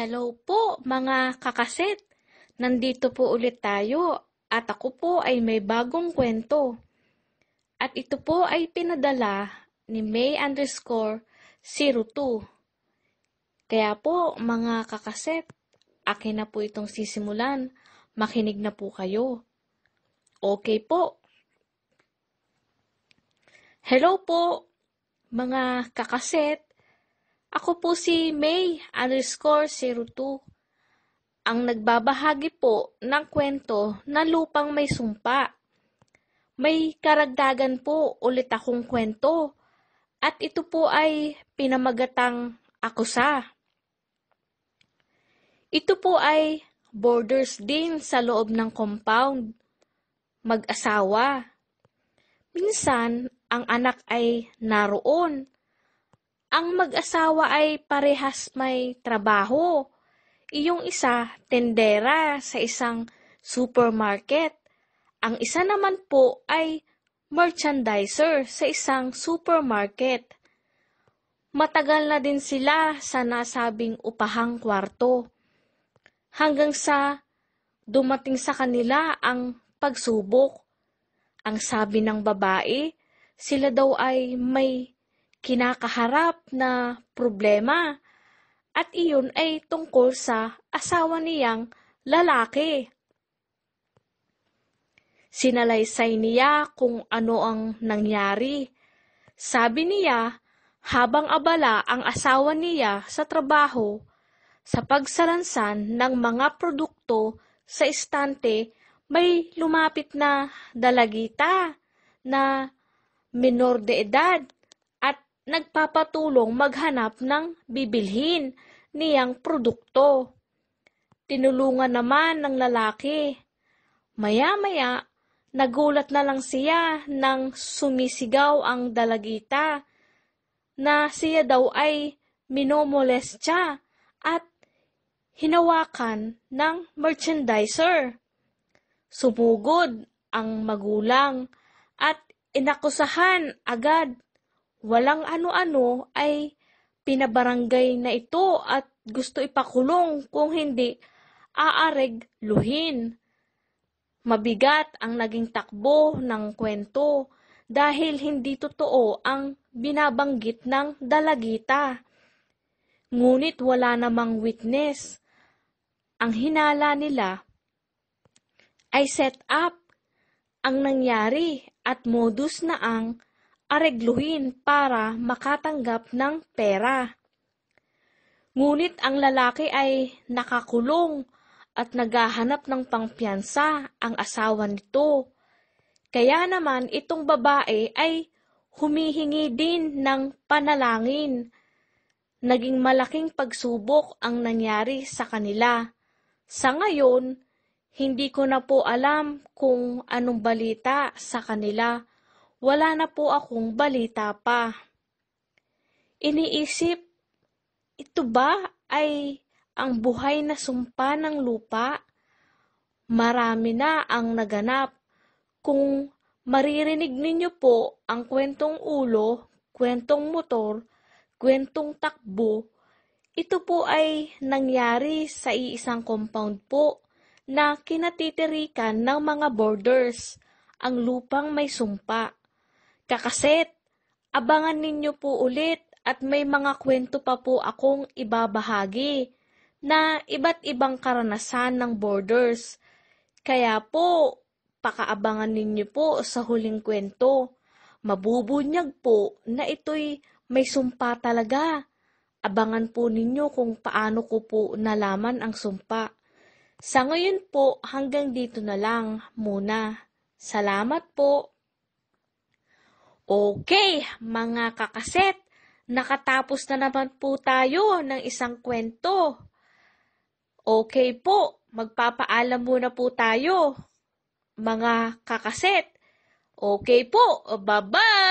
Hello po mga kakaset! Nandito po ulit tayo at ako po ay may bagong kwento. At ito po ay pinadala ni May underscore 02. Kaya po mga kakaset, akin na po itong sisimulan. Makinig na po kayo. Okay po. Hello po mga kakaset! Ako po si May underscore 02 ang nagbabahagi po ng kwento na lupang may sumpa. May karagdagan po ulit akong kwento at ito po ay pinamagatang ako sa. Ito po ay borders din sa loob ng compound. Mag-asawa. Minsan, ang anak ay naroon ang mag-asawa ay parehas may trabaho. Iyong isa, tendera sa isang supermarket. Ang isa naman po ay merchandiser sa isang supermarket. Matagal na din sila sa nasabing upahang kwarto. Hanggang sa dumating sa kanila ang pagsubok. Ang sabi ng babae, sila daw ay may kinakaharap na problema at iyon ay tungkol sa asawa niyang lalaki. Sinalaysay niya kung ano ang nangyari. Sabi niya, habang abala ang asawa niya sa trabaho, sa pagsalansan ng mga produkto sa istante, may lumapit na dalagita na minor de edad nagpapatulong maghanap ng bibilhin niyang produkto. Tinulungan naman ng lalaki. Maya-maya, nagulat na lang siya nang sumisigaw ang dalagita na siya daw ay minomolestya at hinawakan ng merchandiser. Sumugod ang magulang at inakusahan agad walang ano-ano ay pinabarangay na ito at gusto ipakulong kung hindi aareg luhin. Mabigat ang naging takbo ng kwento dahil hindi totoo ang binabanggit ng dalagita. Ngunit wala namang witness. Ang hinala nila ay set up ang nangyari at modus na ang aregluhin para makatanggap ng pera. Ngunit ang lalaki ay nakakulong at naghahanap ng pangpiyansa ang asawa nito. Kaya naman itong babae ay humihingi din ng panalangin. Naging malaking pagsubok ang nangyari sa kanila. Sa ngayon, hindi ko na po alam kung anong balita sa kanila wala na po akong balita pa. Iniisip, ito ba ay ang buhay na sumpa ng lupa? Marami na ang naganap. Kung maririnig ninyo po ang kwentong ulo, kwentong motor, kwentong takbo, ito po ay nangyari sa iisang compound po na kinatitirikan ng mga borders, ang lupang may sumpa. Kakaset, abangan ninyo po ulit at may mga kwento pa po akong ibabahagi na iba't ibang karanasan ng borders. Kaya po, pakaabangan ninyo po sa huling kwento. Mabubunyag po na ito'y may sumpa talaga. Abangan po ninyo kung paano ko po nalaman ang sumpa. Sa ngayon po, hanggang dito na lang muna. Salamat po. Okay, mga kakaset, nakatapos na naman po tayo ng isang kwento. Okay po, magpapaalam muna po tayo, mga kakaset. Okay po, bye-bye!